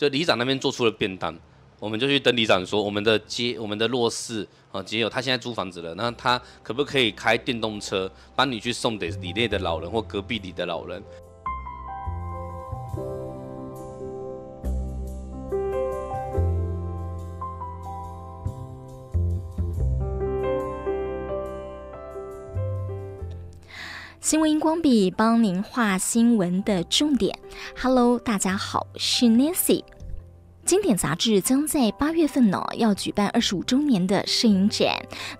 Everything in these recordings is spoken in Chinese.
就里长那边做出了便当，我们就去跟里长说，我们的街、我们的弱势啊，只有他现在租房子了，那他可不可以开电动车帮你去送给里内的老人或隔壁里的老人？新闻荧光笔帮您画新闻的重点。Hello，大家好，是 Nancy。经典杂志将在八月份呢，要举办二十五周年的摄影展。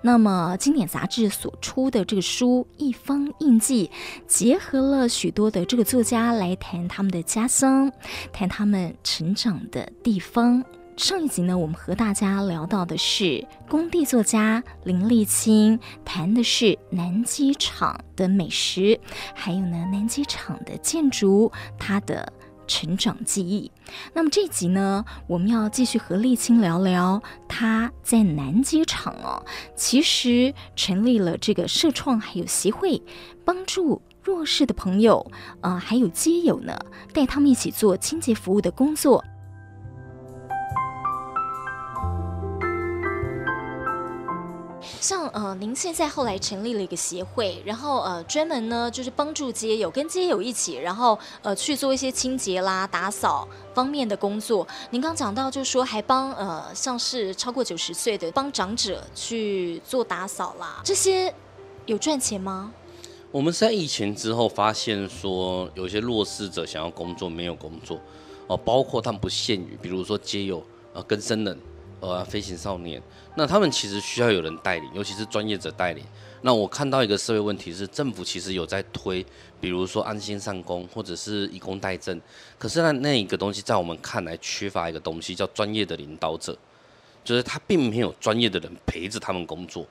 那么，经典杂志所出的这个书《一方印记》，结合了许多的这个作家来谈他们的家乡，谈他们成长的地方。上一集呢，我们和大家聊到的是工地作家林立青，谈的是南机场的美食，还有呢南机场的建筑，他的成长记忆。那么这一集呢，我们要继续和丽青聊聊，他在南机场哦，其实成立了这个社创还有协会，帮助弱势的朋友，呃，还有街友呢，带他们一起做清洁服务的工作。像呃，您现在后来成立了一个协会，然后呃，专门呢就是帮助街友跟街友一起，然后呃去做一些清洁啦、打扫方面的工作。您刚讲到就说还帮呃像是超过九十岁的帮长者去做打扫啦，这些有赚钱吗？我们在疫情之后发现说有些弱势者想要工作没有工作，哦，包括他们不限于比如说街友呃跟生人。呃，飞行少年，那他们其实需要有人带领，尤其是专业者带领。那我看到一个社会问题是，政府其实有在推，比如说安心上工，或者是以工代赈。可是那那个东西在我们看来，缺乏一个东西叫专业的领导者，就是他并没有专业的人陪着他们工作。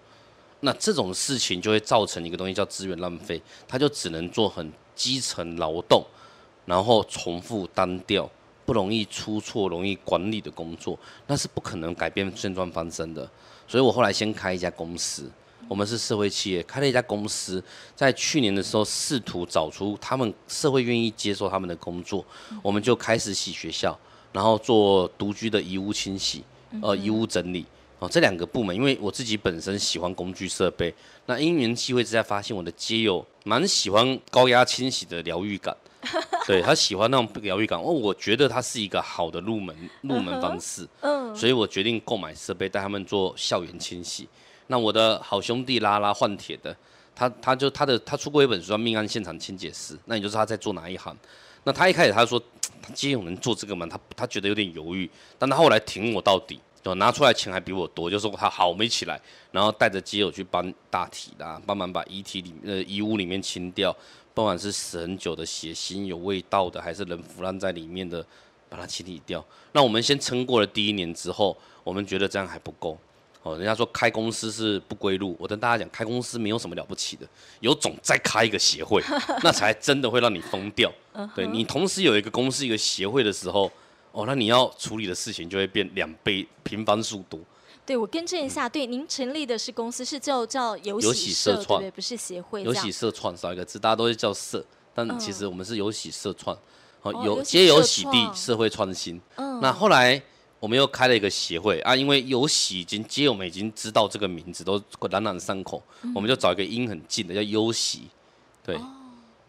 那这种事情就会造成一个东西叫资源浪费，他就只能做很基层劳动，然后重复单调。不容易出错、容易管理的工作，那是不可能改变现状、翻身的。所以我后来先开一家公司，我们是社会企业，开了一家公司。在去年的时候，试图找出他们社会愿意接受他们的工作，我们就开始洗学校，然后做独居的遗物清洗、呃遗物整理。哦，这两个部门，因为我自己本身喜欢工具设备，那因缘际会之下，发现我的街友蛮喜欢高压清洗的疗愈感。对他喜欢那种疗愈感，哦，我觉得他是一个好的入门入门方式，嗯，所以我决定购买设备带他们做校园清洗。那我的好兄弟拉拉换铁的，他他就他的他出过一本书叫《命案现场清洁师》，那你就是他在做哪一行？那他一开始他说街友能做这个吗？他他觉得有点犹豫，但他后来挺我到底，就拿出来钱还比我多，就说他好，我们一起来，然后带着基友去搬大体啦，帮忙把遗体里呃遗物里面清掉。不管是死很久的血、腥有味道的，还是人腐烂在里面的，把它清理掉。那我们先撑过了第一年之后，我们觉得这样还不够。哦，人家说开公司是不归路，我跟大家讲，开公司没有什么了不起的，有种再开一个协会，那才真的会让你疯掉。对你同时有一个公司、一个协会的时候，哦，那你要处理的事情就会变两倍、平方数多。对，我更正一下，对，您成立的是公司，是叫叫有喜社创，不是协会。有喜社创少一个字，大家都是叫社，但其实我们是有喜社创，有皆有喜地社会创新。那后来我们又开了一个协会啊，因为有喜已经皆有美已经知道这个名字都朗朗上口，我们就找一个音很近的叫优喜，对，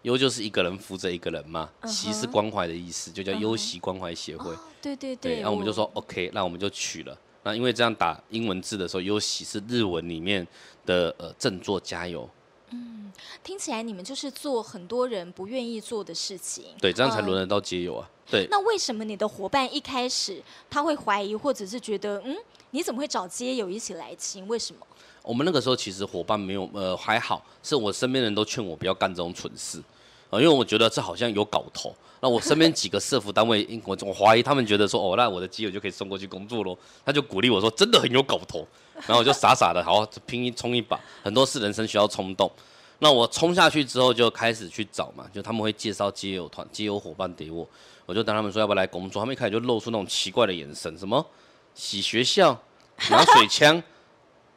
优就是一个人扶着一个人嘛，喜是关怀的意思，就叫优喜关怀协会。对对对，然后我们就说 OK，那我们就取了。那因为这样打英文字的时候尤其是日文里面的呃振作加油。嗯，听起来你们就是做很多人不愿意做的事情。对，这样才轮得到结友啊。对。那为什么你的伙伴一开始他会怀疑，或者是觉得嗯你怎么会找街友一起来亲？为什么？我们那个时候其实伙伴没有呃还好，是我身边人都劝我不要干这种蠢事。啊，因为我觉得这好像有搞头。那我身边几个社服单位，我总怀疑他们觉得说，哦，那我的基友就可以送过去工作喽。他就鼓励我说，真的很有搞头。然后我就傻傻的，好拼一冲一把。很多是人生需要冲动。那我冲下去之后，就开始去找嘛，就他们会介绍基友团、基友伙伴给我。我就当他们说要不要来工作，他们一开始就露出那种奇怪的眼神，什么洗学校、拿水枪。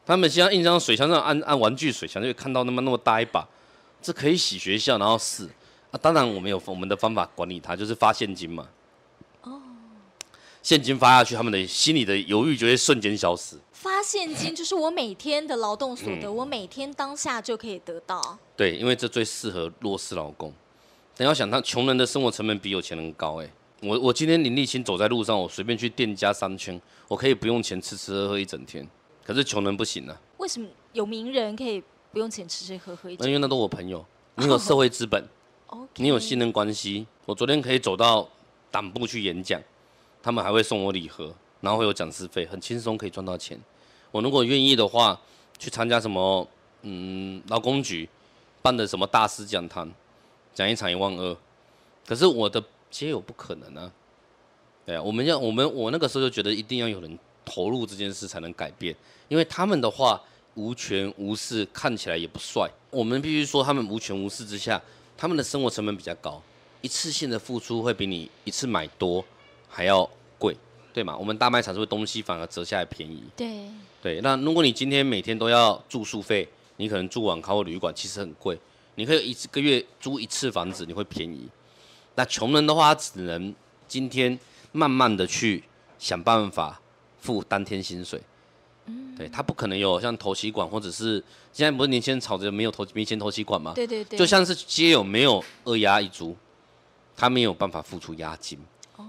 他们先印张水枪上按按玩具水枪，就看到那么那么大一把，这可以洗学校，然后试。那当然，我们有我们的方法管理它，就是发现金嘛。哦，现金发下去，他们的心里的犹豫就会瞬间消失。发现金就是我每天的劳动所得，我每天当下就可以得到。对，因为这最适合弱势劳工。你要想他穷人的生活成本比有钱人高。哎，我我今天林立清走在路上，我随便去店家商圈，我可以不用钱吃吃喝喝一整天。可是穷人不行啊。为什么有名人可以不用钱吃吃喝喝？因为那都是我朋友，你有社会资本。你有信任关系，我昨天可以走到党部去演讲，他们还会送我礼盒，然后会有讲师费，很轻松可以赚到钱。我如果愿意的话，去参加什么嗯劳工局办的什么大师讲堂，讲一场一万二。可是我的皆有不可能啊。对啊，我们要我们我那个时候就觉得一定要有人投入这件事才能改变，因为他们的话无权无势，看起来也不帅。我们必须说他们无权无势之下。他们的生活成本比较高，一次性的付出会比你一次买多还要贵，对吗？我们大卖场是会东西反而折下来便宜。对对，那如果你今天每天都要住宿费，你可能住网咖或旅馆其实很贵，你可以一个月租一次房子，你会便宜。那穷人的话，只能今天慢慢的去想办法付当天薪水。对他不可能有像投期管，或者是现在不是年轻人炒着没有投没钱投期管吗？对对对，就像是街友没有二押一租，他没有办法付出押金，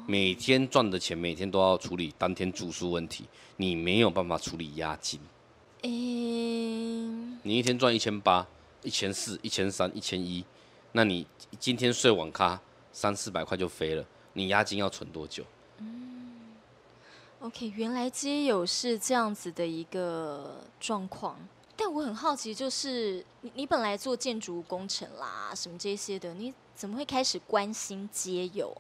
每天赚的钱每天都要处理当天住宿问题，你没有办法处理押金。嗯，你一天赚一千八、一千四、一千三、一千一，那你今天睡网咖三四百块就飞了，你押金要存多久？OK，原来街友是这样子的一个状况，但我很好奇，就是你你本来做建筑工程啦，什么这些的，你怎么会开始关心街友？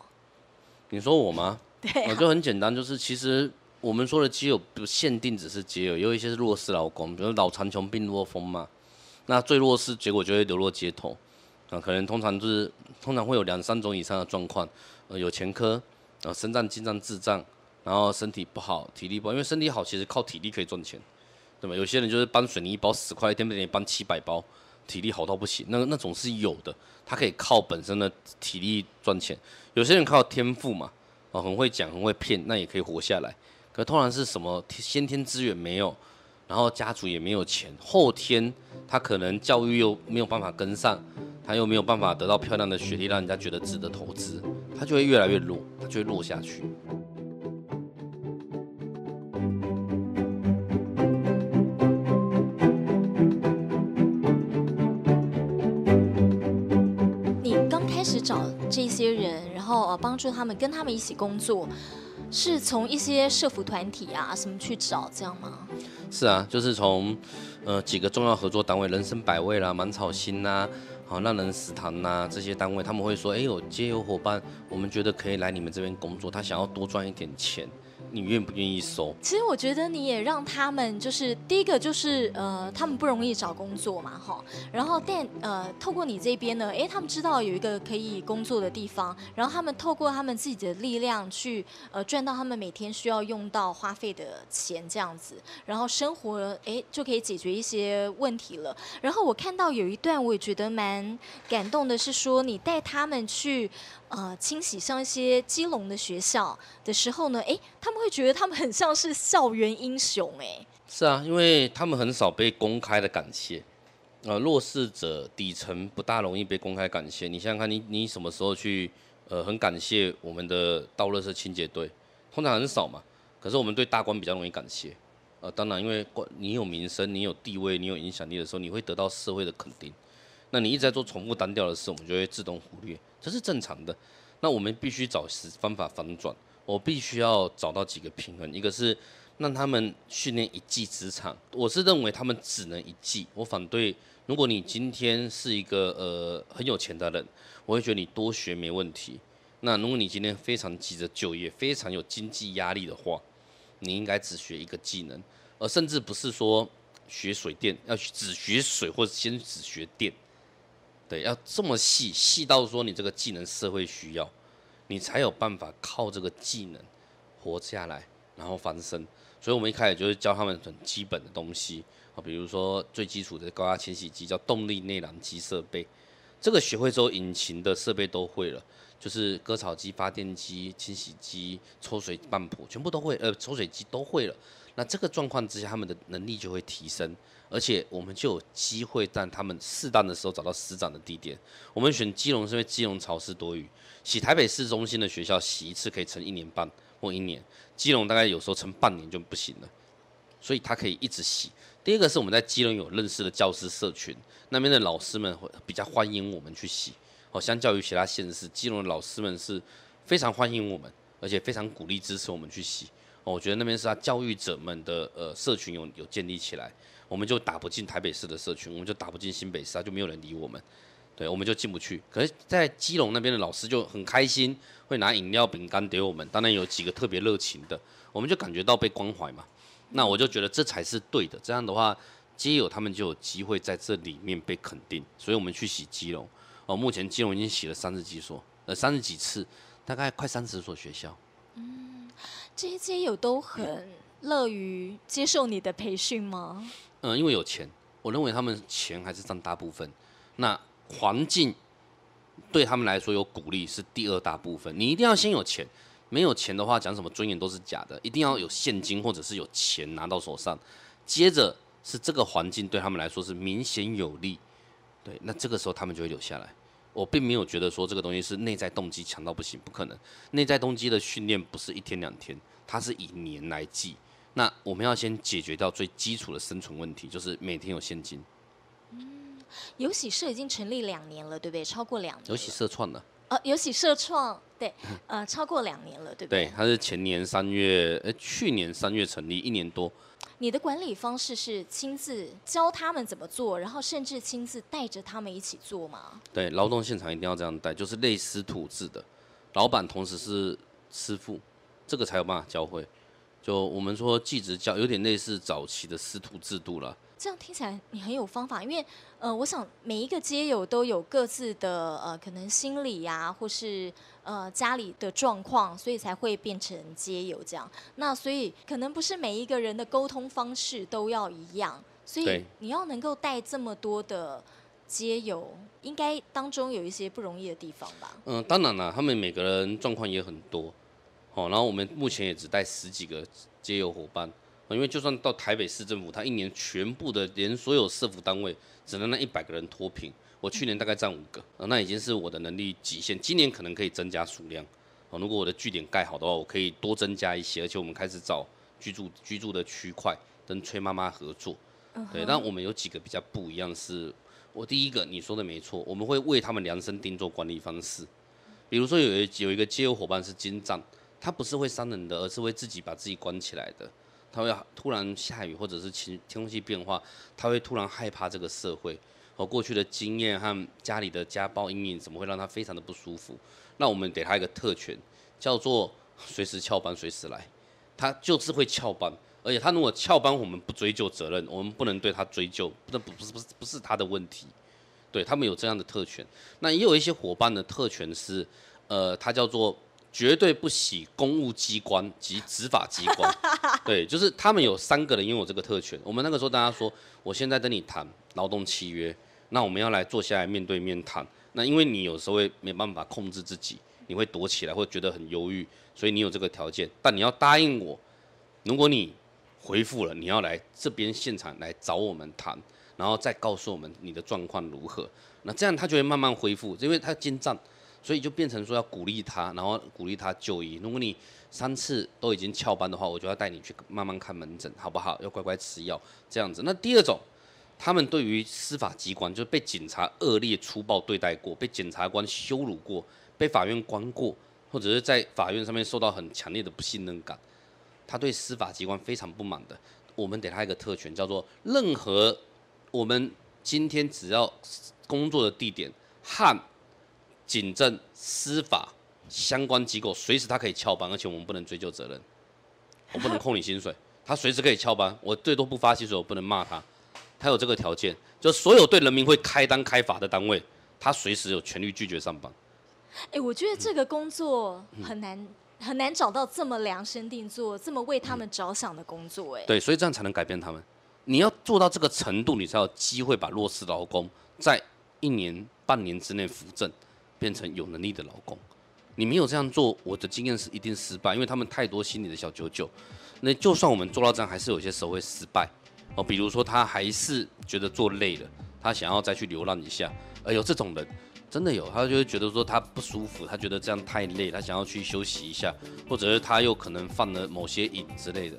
你说我吗？对，我就很简单，就是其实我们说的街友不限定只是街友，有一些是弱势劳工，比如老残穷病弱风嘛，那最弱势结果就会流落街头，啊，可能通常就是通常会有两三种以上的状况，呃，有前科，啊，身障、智障、智障。然后身体不好，体力不好，因为身体好其实靠体力可以赚钱，对吧？有些人就是搬水泥一包十块，一天不顶你搬七百包，体力好到不行，那那种是有的，他可以靠本身的体力赚钱。有些人靠天赋嘛，哦，很会讲，很会骗，那也可以活下来。可通常是什么先天资源没有，然后家族也没有钱，后天他可能教育又没有办法跟上，他又没有办法得到漂亮的学历，让人家觉得值得投资，他就会越来越弱，他就会弱下去。帮助他们跟他们一起工作，是从一些社服团体啊什么去找这样吗？是啊，就是从呃几个重要合作单位，人生百味啦、满草心呐、好那人食堂呐这些单位，他们会说：“哎有皆有伙伴，我们觉得可以来你们这边工作，他想要多赚一点钱。”你愿不愿意收？其实我觉得你也让他们，就是第一个就是呃，他们不容易找工作嘛，哈。然后但呃，透过你这边呢，哎，他们知道有一个可以工作的地方，然后他们透过他们自己的力量去呃赚到他们每天需要用到花费的钱，这样子，然后生活哎就可以解决一些问题了。然后我看到有一段，我也觉得蛮感动的是，说你带他们去呃清洗像一些基隆的学校的时候呢，哎，他们。会觉得他们很像是校园英雄哎，是啊，因为他们很少被公开的感谢，呃，弱势者底层不大容易被公开感谢。你想想看，你你什么时候去呃很感谢我们的倒乐社清洁队？通常很少嘛。可是我们对大官比较容易感谢，呃，当然因为官你有名声，你有地位，你有影响力的时候，你会得到社会的肯定。那你一直在做重复单调的事，我们就会自动忽略，这是正常的。那我们必须找方法反转。我必须要找到几个平衡，一个是让他们训练一技之长，我是认为他们只能一技。我反对，如果你今天是一个呃很有钱的人，我会觉得你多学没问题。那如果你今天非常急着就业，非常有经济压力的话，你应该只学一个技能，而甚至不是说学水电要只学水，或者先只学电，对，要这么细细到说你这个技能社会需要。你才有办法靠这个技能活下来，然后翻身。所以我们一开始就是教他们很基本的东西啊，比如说最基础的高压清洗机，叫动力内燃机设备。这个学会之后，引擎的设备都会了，就是割草机、发电机、清洗机、抽水泵浦，全部都会。呃，抽水机都会了。那这个状况之下，他们的能力就会提升，而且我们就有机会在他们适当的时候找到施展的地点。我们选基隆是因为基隆潮湿多雨，洗台北市中心的学校洗一次可以撑一年半或一年，基隆大概有时候撑半年就不行了，所以它可以一直洗。第二个是我们在基隆有认识的教师社群，那边的老师们比较欢迎我们去洗。哦，相较于其他县市，基隆的老师们是非常欢迎我们，而且非常鼓励支持我们去洗。我觉得那边是他教育者们的呃社群有有建立起来，我们就打不进台北市的社群，我们就打不进新北市，他就没有人理我们，对，我们就进不去。可是在基隆那边的老师就很开心，会拿饮料、饼干给我们，当然有几个特别热情的，我们就感觉到被关怀嘛。那我就觉得这才是对的，这样的话，基友他们就有机会在这里面被肯定。所以我们去洗基隆，哦，目前基隆已经洗了三十几所，呃，三十几次，大概快三十所学校。这些街友都很乐于接受你的培训吗？嗯，因为有钱，我认为他们钱还是占大部分。那环境对他们来说有鼓励是第二大部分。你一定要先有钱，没有钱的话，讲什么尊严都是假的。一定要有现金或者是有钱拿到手上，接着是这个环境对他们来说是明显有利。对，那这个时候他们就会留下来。我并没有觉得说这个东西是内在动机强到不行，不可能。内在动机的训练不是一天两天，它是以年来计。那我们要先解决掉最基础的生存问题，就是每天有现金。嗯，有喜社已经成立两年了，对不对？超过两年。有喜社创的。呃，有喜社创对，呃，超过两年了，对不对？对，它是前年三月，呃，去年三月成立，一年多。你的管理方式是亲自教他们怎么做，然后甚至亲自带着他们一起做吗？对，劳动现场一定要这样带，就是类似徒制的，老板同时是师傅，这个才有办法教会。就我们说，继职教有点类似早期的师徒制度了。这样听起来你很有方法，因为呃，我想每一个街友都有各自的呃可能心理呀，或是呃家里的状况，所以才会变成街友这样。那所以可能不是每一个人的沟通方式都要一样，所以你要能够带这么多的街友，应该当中有一些不容易的地方吧？嗯，当然了，他们每个人状况也很多，好，然后我们目前也只带十几个街友伙伴。因为就算到台北市政府，他一年全部的连所有社服单位，只能让一百个人脱贫。我去年大概占五个，那已经是我的能力极限。今年可能可以增加数量。如果我的据点盖好的话，我可以多增加一些。而且我们开始找居住居住的区块，跟崔妈妈合作。对，但我们有几个比较不一样是，我第一个你说的没错，我们会为他们量身定做管理方式。比如说有一有一个街友伙伴是金藏，他不是会伤人的，而是会自己把自己关起来的。他会突然下雨，或者是天天气变化，他会突然害怕这个社会和过去的经验和家里的家暴阴影，怎么会让他非常的不舒服？那我们给他一个特权，叫做随时翘班，随时来。他就是会翘班，而且他如果翘班，我们不追究责任，我们不能对他追究，不不不是不是不是他的问题。对他们有这样的特权。那也有一些伙伴的特权是，呃，他叫做。绝对不喜公务机关及执法机关，对，就是他们有三个人拥有这个特权。我们那个时候大家说，我现在跟你谈劳动契约，那我们要来坐下来面对面谈。那因为你有时候会没办法控制自己，你会躲起来，会觉得很忧郁，所以你有这个条件。但你要答应我，如果你回复了，你要来这边现场来找我们谈，然后再告诉我们你的状况如何。那这样他就会慢慢恢复，因为他进账。所以就变成说要鼓励他，然后鼓励他就医。如果你三次都已经翘班的话，我就要带你去慢慢看门诊，好不好？要乖乖吃药，这样子。那第二种，他们对于司法机关就是被警察恶劣粗暴对待过，被检察官羞辱过，被法院关过，或者是在法院上面受到很强烈的不信任感，他对司法机关非常不满的，我们给他一个特权，叫做任何我们今天只要工作的地点和。警政司法相关机构随时他可以翘班，而且我们不能追究责任，我不能扣你薪水，他随时可以翘班，我最多不发薪水，我不能骂他，他有这个条件，就所有对人民会开单开罚的单位，他随时有权利拒绝上班。哎，我觉得这个工作很难很难找到这么量身定做、这么为他们着想的工作。哎，对，所以这样才能改变他们。你要做到这个程度，你才有机会把弱势劳工在一年半年之内扶正。变成有能力的老公，你没有这样做，我的经验是一定失败，因为他们太多心里的小九九。那就算我们做到这样，还是有些时候会失败哦。比如说他还是觉得做累了，他想要再去流浪一下。哎呦，这种人真的有，他就会觉得说他不舒服，他觉得这样太累，他想要去休息一下，或者是他又可能犯了某些瘾之类的。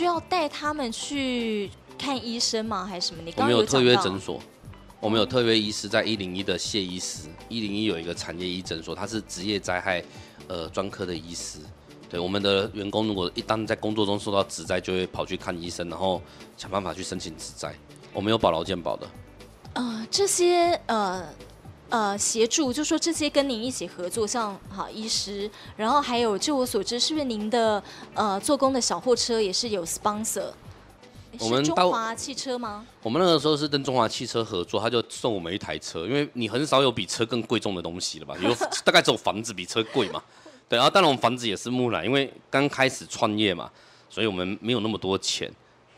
需要带他们去看医生吗？还是什么？你我们有特约诊所，我们有特约医师，在一零一的谢医师，一零一有一个产业医诊所，他是职业灾害呃专科的医师。对我们的员工，如果一旦在工作中受到职灾，就会跑去看医生，然后想办法去申请职灾。我们有保劳健保的。呃，这些呃。呃，协助就说这些跟您一起合作，像哈医师，然后还有，据我所知，是不是您的呃做工的小货车也是有 sponsor？我们中华汽车吗？我们那个时候是跟中华汽车合作，他就送我们一台车，因为你很少有比车更贵重的东西了吧？有 大概只有房子比车贵嘛？对啊，当然我们房子也是木兰，因为刚开始创业嘛，所以我们没有那么多钱。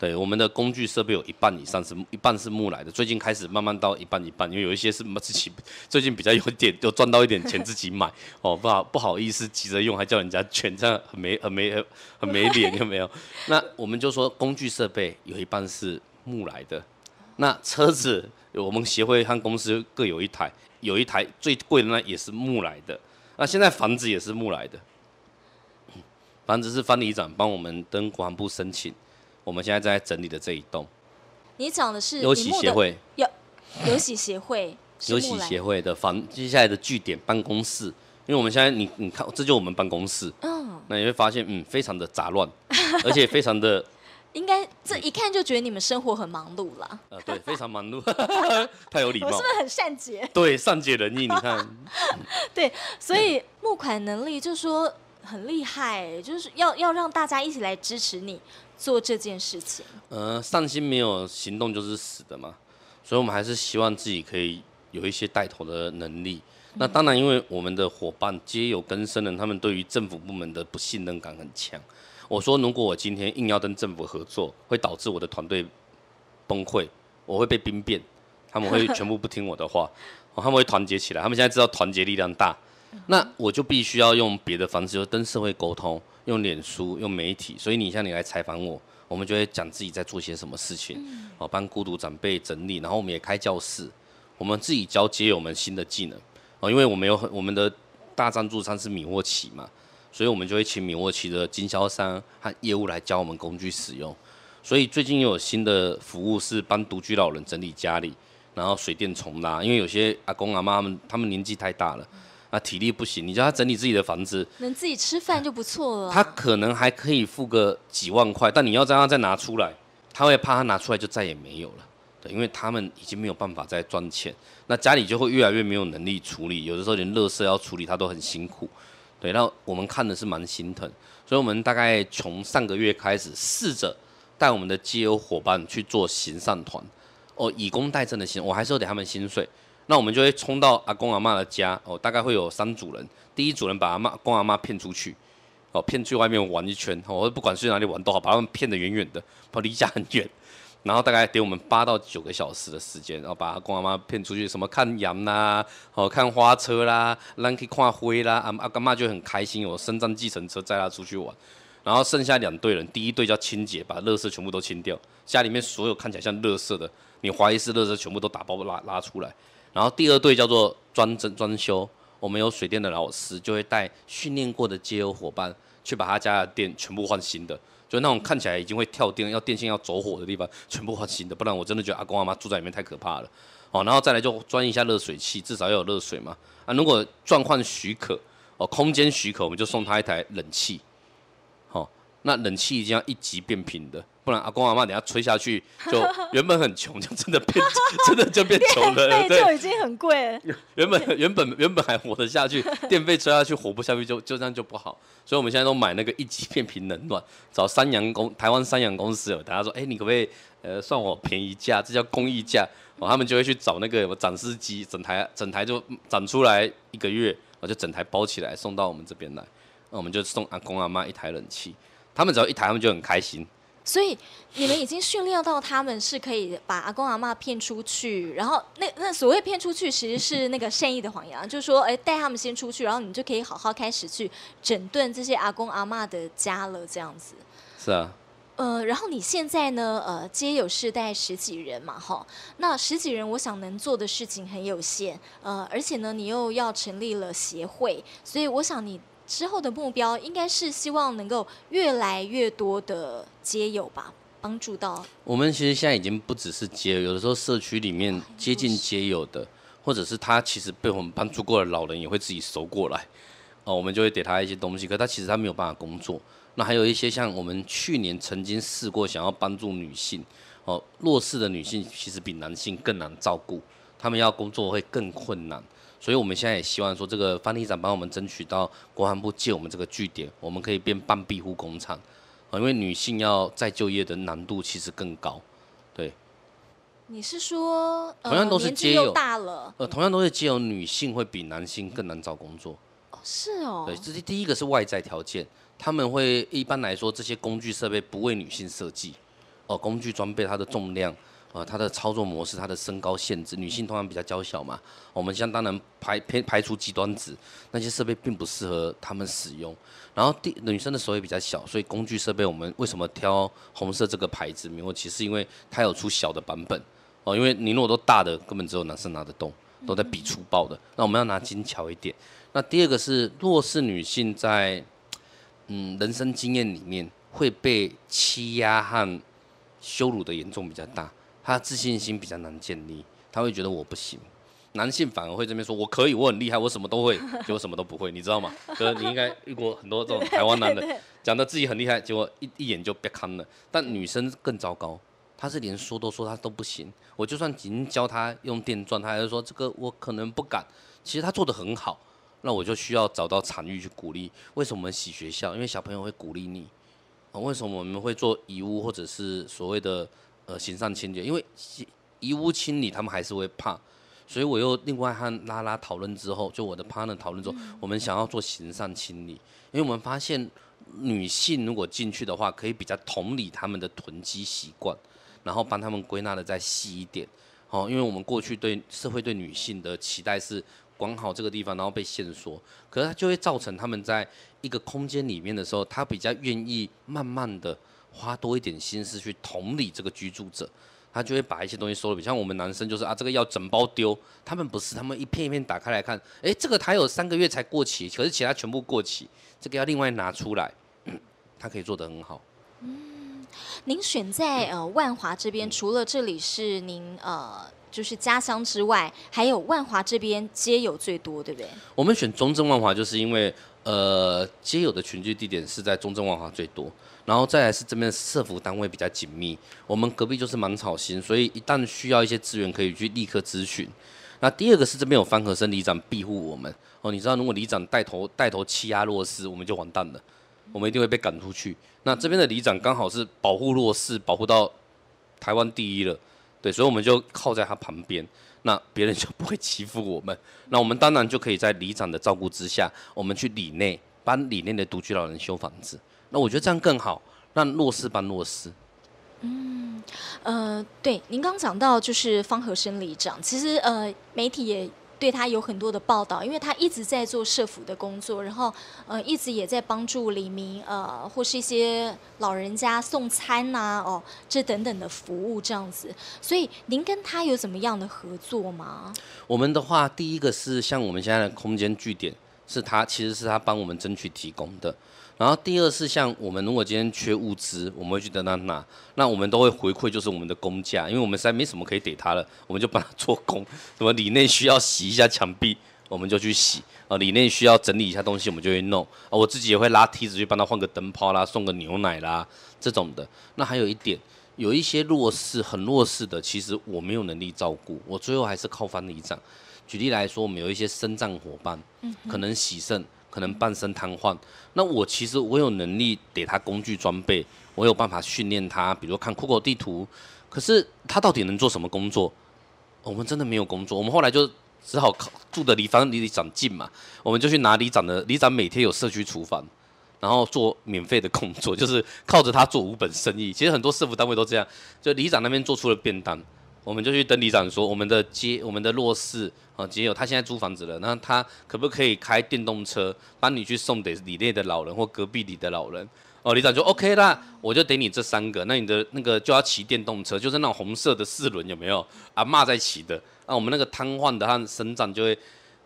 对，我们的工具设备有一半以上是木，一半是木来的。最近开始慢慢到一半一半，因为有一些是自己，最近比较有点，就赚到一点钱自己买哦，不好不好意思，急着用还叫人家全，这样很没、很没、很没脸，有没有？那我们就说工具设备有一半是木来的，那车子我们协会和公司各有一台，有一台最贵的那也是木来的。那现在房子也是木来的，房子是翻里长帮我们跟国防部申请。我们现在在整理的这一栋，你讲的是游喜协会，游游喜协会，游喜协会的房，接下来的据点办公室，因为我们现在你你看，这就我们办公室，嗯，那你会发现，嗯，非常的杂乱，而且非常的，应该这一看就觉得你们生活很忙碌了，呃，对，非常忙碌，太有礼貌，是不是很善解？对，善解人意，你看，对，所以募款能力，就是说。很厉害，就是要要让大家一起来支持你做这件事情。嗯，善心没有行动就是死的嘛，所以我们还是希望自己可以有一些带头的能力。那当然，因为我们的伙伴皆有根深的，他们对于政府部门的不信任感很强。我说，如果我今天硬要跟政府合作，会导致我的团队崩溃，我会被兵变，他们会全部不听我的话，他们会团结起来，他们现在知道团结力量大。那我就必须要用别的方式，就跟社会沟通，用脸书，用媒体。所以你像你来采访我，我们就会讲自己在做些什么事情。哦，帮孤独长辈整理，然后我们也开教室，我们自己教街友们新的技能。哦，因为我们有我们的大赞助商是米沃奇嘛，所以我们就会请米沃奇的经销商和业务来教我们工具使用。所以最近又有新的服务是帮独居老人整理家里，然后水电重拉，因为有些阿公阿妈们他们年纪太大了。啊，体力不行，你叫他整理自己的房子，能自己吃饭就不错了。他可能还可以付个几万块，但你要让他再拿出来，他会怕他拿出来就再也没有了。对，因为他们已经没有办法再赚钱，那家里就会越来越没有能力处理，有的时候连垃圾要处理他都很辛苦。对，那我们看的是蛮心疼，所以我们大概从上个月开始试着带我们的基友伙伴去做行善团，哦，以工代赈的行，我还是要给他们薪水。那我们就会冲到阿公阿妈的家，哦，大概会有三组人，第一组人把阿公阿妈骗出去，哦，骗去外面玩一圈，我不管去哪里玩都好，把他们骗得远远的，跑离家很远，然后大概给我们八到九个小时的时间，然后把阿公阿妈骗出去，什么看羊啦，哦，看花车啦，让去看灰啦，阿阿公阿妈就很开心，我身障计程车载他出去玩，然后剩下两队人，第一队叫清洁，把垃圾全部都清掉，家里面所有看起来像垃圾的，你怀疑是垃圾，全部都打包拉拉出来。然后第二队叫做装整装修，我们有水电的老师就会带训练过的街友伙伴去把他家的电全部换新的，就那种看起来已经会跳电、要电线要走火的地方全部换新的，不然我真的觉得阿公阿妈住在里面太可怕了哦。然后再来就装一下热水器，至少要有热水嘛。啊，如果状况许可哦，空间许可，我们就送他一台冷气。那冷气已定要一级变频的，不然阿公阿妈等下吹下去，就原本很穷，就真的变 真的就变穷了。对，就已经很贵了。原本原本原本还活得下去，电费吹下去活不下去，就就这样就不好。所以我们现在都买那个一级变频冷暖，找三洋公台湾三洋公司，大家说，哎，你可不可以呃算我便宜价？这叫公益价。哦，他们就会去找那个什么展示机，整台整台就展出来一个月，我就整台包起来送到我们这边来，那我们就送阿公阿妈一台冷气。他们只要一谈，他们就很开心。所以你们已经训练到他们是可以把阿公阿妈骗出去，然后那那所谓骗出去，其实是那个善意的谎言，就是说，哎，带他们先出去，然后你就可以好好开始去整顿这些阿公阿妈的家了，这样子。是啊。呃，然后你现在呢？呃，皆有世代十几人嘛，哈。那十几人，我想能做的事情很有限。呃，而且呢，你又要成立了协会，所以我想你。之后的目标应该是希望能够越来越多的街友吧，帮助到我们。其实现在已经不只是街友，有时候社区里面接近街友的，或者是他其实被我们帮助过的老人也会自己收过来，哦，我们就会给他一些东西。可他其实他没有办法工作。那还有一些像我们去年曾经试过想要帮助女性，哦，弱势的女性其实比男性更难照顾，他们要工作会更困难。所以，我们现在也希望说，这个方地长帮我们争取到国防部借我们这个据点，我们可以变半庇护工厂。啊，因为女性要再就业的难度其实更高，对。你是说，同样都是接有大了，呃，同样都是接有女性会比男性更难找工作。哦，是哦。对，这是第一个是外在条件，他们会一般来说这些工具设备不为女性设计，哦，工具装备它的重量。呃，它的操作模式，它的身高限制，女性通常比较娇小嘛。我们相当能排排排除极端值，那些设备并不适合他们使用。然后第女生的手也比较小，所以工具设备我们为什么挑红色这个牌子灭问题，是因为它有出小的版本哦，因为你如果都大的根本只有男生拿得动，都在比粗暴的。那我们要拿精巧一点。那第二个是弱势女性在嗯人生经验里面会被欺压和羞辱的严重比较大。他自信心比较难建立，他会觉得我不行。男性反而会这边说我可以，我很厉害，我什么都会，结果什么都不会，你知道吗？哥，你应该遇过很多这种 台湾男的，讲的自己很厉害，结果一一眼就被坑了。但女生更糟糕，她是连说都说她都不行。我就算已经教她用电钻，她还是说这个我可能不敢。其实她做的很好，那我就需要找到场域去鼓励。为什么洗学校？因为小朋友会鼓励你。为什么我们会做遗物或者是所谓的？呃，形上清洁，因为遗遗物清理他们还是会怕，所以我又另外和拉拉讨论之后，就我的 partner 讨论之后，我们想要做形上清理，因为我们发现女性如果进去的话，可以比较同理他们的囤积习惯，然后帮他们归纳的再细一点，哦，因为我们过去对社会对女性的期待是管好这个地方，然后被限缩，可是它就会造成他们在一个空间里面的时候，他比较愿意慢慢的。花多一点心思去同理这个居住者，他就会把一些东西收了。比像我们男生就是啊，这个要整包丢，他们不是，他们一片一片打开来看，哎，这个他有三个月才过期，可是其他全部过期，这个要另外拿出来，他可以做的很好。嗯，您选在呃万华这边，除了这里是您呃就是家乡之外，还有万华这边街有最多，对不对？我们选中正万华，就是因为。呃，皆有的群聚地点是在中正文化最多，然后再来是这边社服单位比较紧密。我们隔壁就是芒草新，所以一旦需要一些资源，可以去立刻咨询。那第二个是这边有方和生里长庇护我们哦。你知道，如果里长带头带头欺压弱势，我们就完蛋了，我们一定会被赶出去。那这边的里长刚好是保护弱势，保护到台湾第一了，对，所以我们就靠在他旁边。那别人就不会欺负我们，那我们当然就可以在里长的照顾之下，我们去里内帮里内的独居老人修房子。那我觉得这样更好，让弱势帮弱势。嗯，呃，对，您刚讲到就是方和生里长，其实呃，媒体也。对他有很多的报道，因为他一直在做社福的工作，然后呃，一直也在帮助李明呃，或是一些老人家送餐呐，哦，这等等的服务这样子。所以您跟他有怎么样的合作吗？我们的话，第一个是像我们现在的空间据点，是他其实是他帮我们争取提供的。然后第二是像我们如果今天缺物资，我们会去等他拿，那我们都会回馈就是我们的工价，因为我们实在没什么可以给他了，我们就帮他做工。什么里内需要洗一下墙壁，我们就去洗；啊，里内需要整理一下东西，我们就去弄。啊，我自己也会拉梯子去帮他换个灯泡啦，送个牛奶啦这种的。那还有一点，有一些弱势很弱势的，其实我没有能力照顾，我最后还是靠翻一仗。举例来说，我们有一些生障伙伴，嗯，可能洗肾。可能半身瘫痪，那我其实我有能力给他工具装备，我有办法训练他，比如看酷狗地图。可是他到底能做什么工作？我们真的没有工作，我们后来就只好靠住的离房里离长近嘛，我们就去拿里长的里长每天有社区厨房，然后做免费的工作，就是靠着他做五本生意。其实很多社傅单位都这样，就里长那边做出了便当。我们就去登里长说，我们的街，我们的弱势啊，仅有他现在租房子了，那他可不可以开电动车帮你去送给里内的老人或隔壁里的老人？哦，里长就 OK 啦，我就给你这三个，那你的那个就要骑电动车，就是那种红色的四轮有没有啊？妈在骑的，那我们那个瘫痪的和身障就会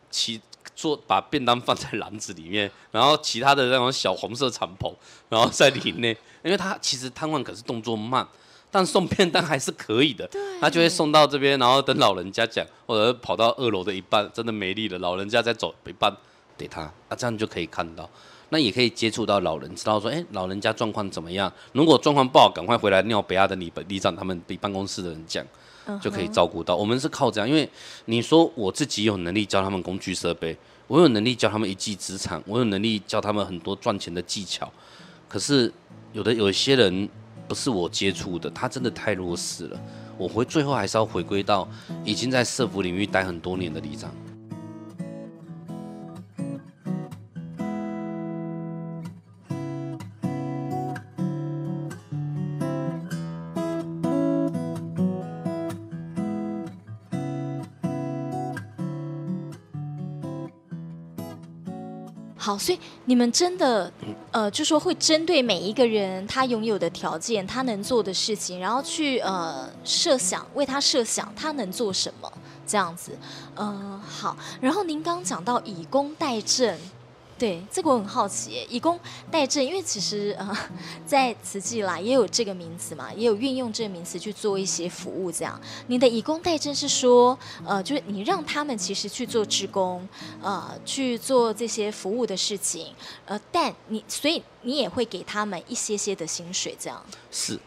骑坐，把便当放在篮子里面，然后其他的那种小红色敞篷，然后在里面，因为他其实瘫痪可是动作慢。但送便当还是可以的，他就会送到这边，然后等老人家讲，或者跑到二楼的一半，真的没力了，老人家再走一半，给他，啊，这样就可以看到，那也可以接触到老人，知道说，哎，老人家状况怎么样？如果状况不好，赶快回来尿北亚的，里里长他们比办公室的人讲，就可以照顾到。我们是靠这样，因为你说我自己有能力教他们工具设备，我有能力教他们一技之长，我有能力教他们很多赚钱的技巧，可是有的有一些人。不是我接触的，他真的太弱势了。我回最后还是要回归到已经在社服领域待很多年的李章。所以你们真的，呃，就说会针对每一个人他拥有的条件，他能做的事情，然后去呃设想为他设想他能做什么这样子，嗯好。然后您刚讲到以工代赈。对，这个我很好奇，以工代政，因为其实呃，在慈济啦也有这个名词嘛，也有运用这个名词去做一些服务这样。你的以工代政是说，呃，就是你让他们其实去做职工，呃，去做这些服务的事情，呃，但你所以你也会给他们一些些的薪水这样。是，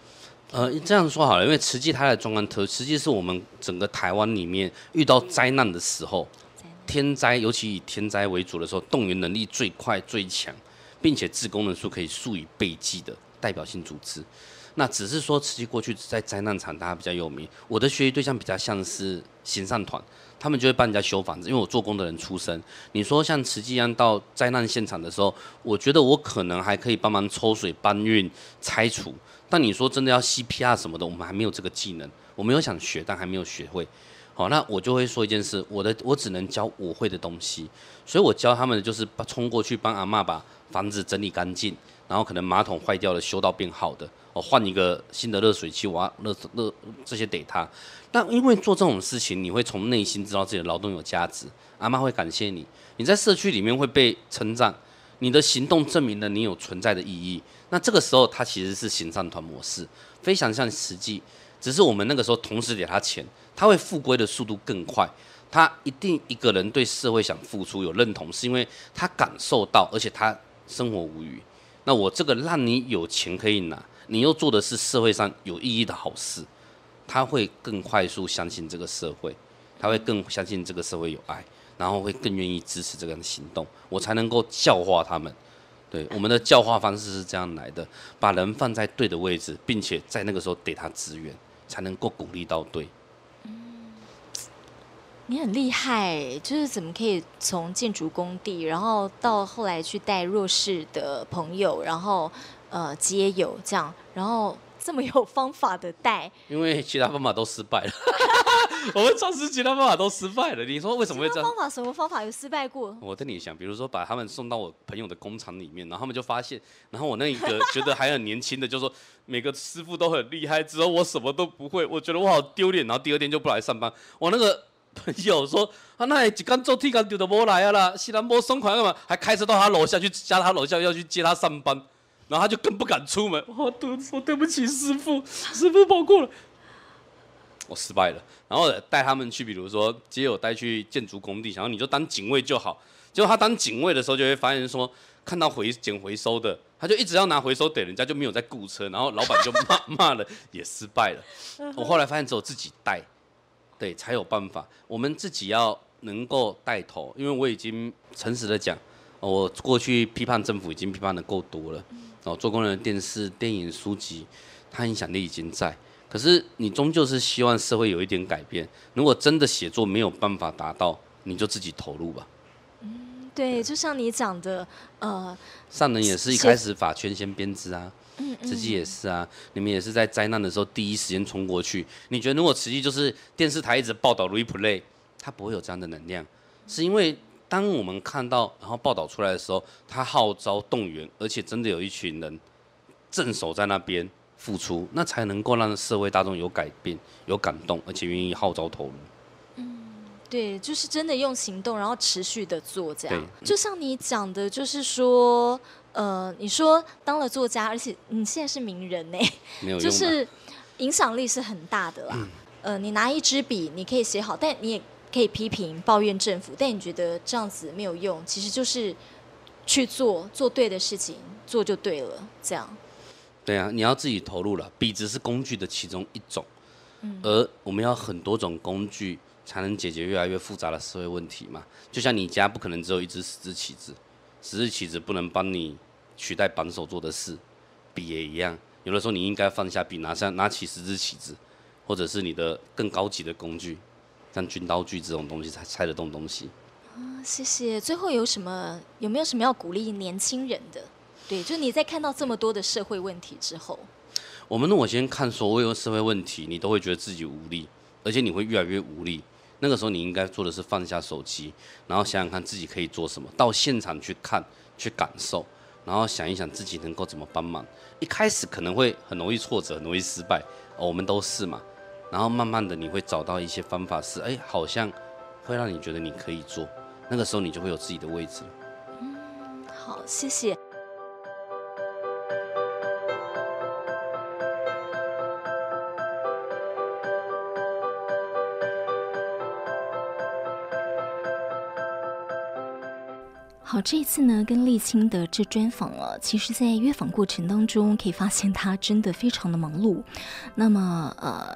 呃，这样说好了，因为慈济它的专案特，慈济是我们整个台湾里面遇到灾难的时候。天灾，尤其以天灾为主的时候，动员能力最快最强，并且自攻人数可以数以倍计的代表性组织。那只是说慈济过去在灾难场大家比较有名。我的学习对象比较像是行善团，他们就会帮人家修房子，因为我做工的人出身。你说像慈济一样到灾难现场的时候，我觉得我可能还可以帮忙抽水、搬运、拆除。但你说真的要 CPR 什么的，我们还没有这个技能。我没有想学，但还没有学会。好，那我就会说一件事，我的我只能教我会的东西，所以我教他们的就是冲过去帮阿妈把房子整理干净，然后可能马桶坏掉了修到变好的，我换一个新的热水器，我热热这些得他。那因为做这种事情，你会从内心知道自己的劳动有价值，阿妈会感谢你，你在社区里面会被称赞，你的行动证明了你有存在的意义。那这个时候，他其实是行善团模式，非常像实际，只是我们那个时候同时给他钱。他会复归的速度更快，他一定一个人对社会想付出有认同，是因为他感受到，而且他生活无余。那我这个让你有钱可以拿，你又做的是社会上有意义的好事，他会更快速相信这个社会，他会更相信这个社会有爱，然后会更愿意支持这个行动。我才能够教化他们。对，我们的教化方式是这样来的，把人放在对的位置，并且在那个时候给他资源，才能够鼓励到对。你很厉害，就是怎么可以从建筑工地，然后到后来去带弱势的朋友，然后呃接友这样，然后这么有方法的带。因为其他方法都失败了，我们创始其他方法都失败了。你说为什么会这样？方法什么方法有失败过？我跟你讲，比如说把他们送到我朋友的工厂里面，然后他们就发现，然后我那一个觉得还很年轻的就说，每个师傅都很厉害，只有我什么都不会，我觉得我好丢脸，然后第二天就不来上班。我那个。朋友说：“啊，那几刚做梯刚丢的无来啊啦，西南波松快干嘛，还开车到他楼下去，加他楼下要去接他上班，然后他就更不敢出门。”我都说对不起师傅，师傅包括了。我失败了。然后带他们去，比如说接我带去建筑工地，然后你就当警卫就好。结果他当警卫的时候就会发现说，看到回捡回收的，他就一直要拿回收等人家，就没有在雇车，然后老板就骂骂了，也失败了。我后来发现只有自己带。对，才有办法。我们自己要能够带头，因为我已经诚实的讲，我过去批判政府已经批判的够多了。哦，做工人电视、电影、书籍，它影响力已经在。可是你终究是希望社会有一点改变。如果真的写作没有办法达到，你就自己投入吧。嗯，对，就像你讲的，呃，上人也是一开始法圈先编织啊。慈济也是啊，你们也是在灾难的时候第一时间冲过去。你觉得如果慈济就是电视台一直报道 replay，它不会有这样的能量，是因为当我们看到然后报道出来的时候，它号召动员，而且真的有一群人镇守在那边付出，那才能够让社会大众有改变、有感动，而且愿意号召投入。嗯，对，就是真的用行动，然后持续的做这样。就像你讲的，就是说。呃，你说当了作家，而且你现在是名人呢，就是影响力是很大的啦。呃，你拿一支笔，你可以写好，但你也可以批评、抱怨政府，但你觉得这样子没有用，其实就是去做做对的事情，做就对了。这样。对啊，你要自己投入了，笔只是工具的其中一种，嗯，而我们要很多种工具才能解决越来越复杂的社会问题嘛。就像你家不可能只有一支十字旗子。十字棋子不能帮你取代扳手做的事，笔也一样。有的时候你应该放下笔，拿上拿起十字棋子，或者是你的更高级的工具，像军刀具这种东西，才拆得动东西。谢谢。最后有什么？有没有什么要鼓励年轻人的？对，就你在看到这么多的社会问题之后，我们如果先看所谓的社会问题，你都会觉得自己无力，而且你会越来越无力。那个时候你应该做的是放下手机，然后想想看自己可以做什么，到现场去看、去感受，然后想一想自己能够怎么帮忙。一开始可能会很容易挫折、容易失败，我们都是嘛。然后慢慢的你会找到一些方法，是哎好像会让你觉得你可以做，那个时候你就会有自己的位置嗯，好，谢谢。这次呢，跟沥青的这专访了，其实，在约访过程当中，可以发现他真的非常的忙碌。那么，呃，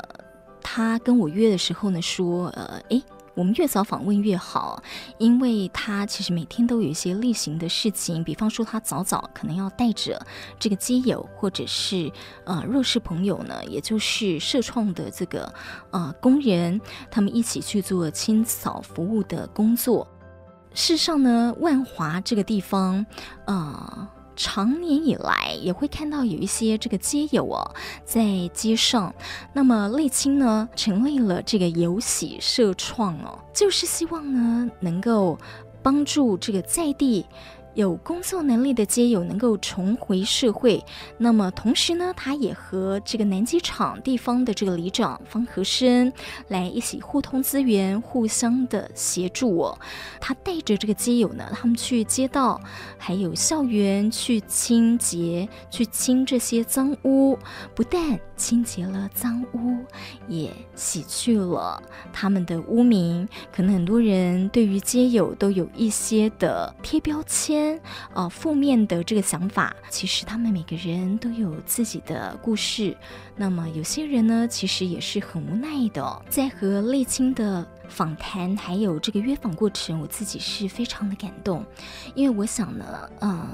他跟我约的时候呢，说，呃，哎，我们越早访问越好，因为他其实每天都有一些例行的事情，比方说，他早早可能要带着这个基友或者是呃弱势朋友呢，也就是社创的这个呃工人，他们一起去做清扫服务的工作。世上呢，万华这个地方，呃，常年以来也会看到有一些这个街友哦，在街上。那么，沥青呢，成立了这个游喜社创哦，就是希望呢，能够帮助这个在地。有工作能力的街友能够重回社会，那么同时呢，他也和这个南机场地方的这个里长方和生来一起互通资源，互相的协助。他带着这个街友呢，他们去街道，还有校园去清洁，去清这些脏污。不但清洁了脏污，也洗去了他们的污名。可能很多人对于街友都有一些的贴标签。呃，负面的这个想法，其实他们每个人都有自己的故事。那么有些人呢，其实也是很无奈的。在和丽青的访谈还有这个约访过程，我自己是非常的感动，因为我想呢，嗯。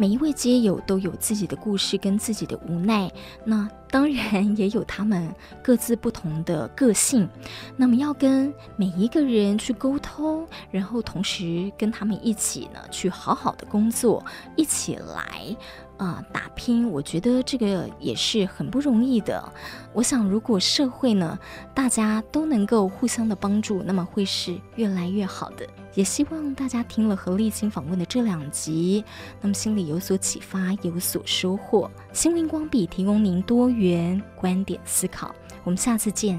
每一位街友都有自己的故事跟自己的无奈，那当然也有他们各自不同的个性。那么要跟每一个人去沟通，然后同时跟他们一起呢去好好的工作，一起来啊打拼。我觉得这个也是很不容易的。我想，如果社会呢大家都能够互相的帮助，那么会是越来越好的。也希望大家听了和立新访问的这两集，那么心里有所启发，有所收获。心灵光笔提供您多元观点思考，我们下次见。